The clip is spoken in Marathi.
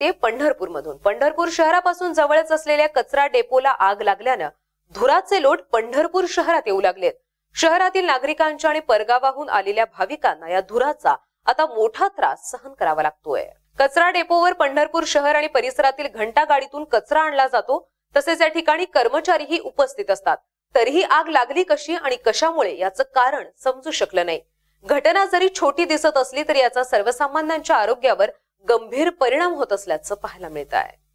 ते पंढरपूरमधून पंढरपूर शहरापासून जवळच असलेल्या कचरा डेपोला आग लागल्यानं धुराचे लोट पंढरपूर शहरात येऊ लागलेत शहरातील नागरिकांच्या आणि परगावाहून आलेल्या भाविकांना या धुराचा आता मोठा त्रास सहन करावा लागतोय कचरा डेपोवर पंढरपूर शहर आणि परिसरातील घंटा गाडीतून कचरा आणला जातो तसेच या ठिकाणी कर्मचारीही उपस्थित असतात तरीही आग लागली कशी आणि कशामुळे याचं कारण समजू शकलं नाही घटना जरी छोटी दिसत असली तरी याचा सर्वसामान्यांच्या आरोग्यावर गंभीर परिणाम होत असल्याचं पाहायला मिळत आहे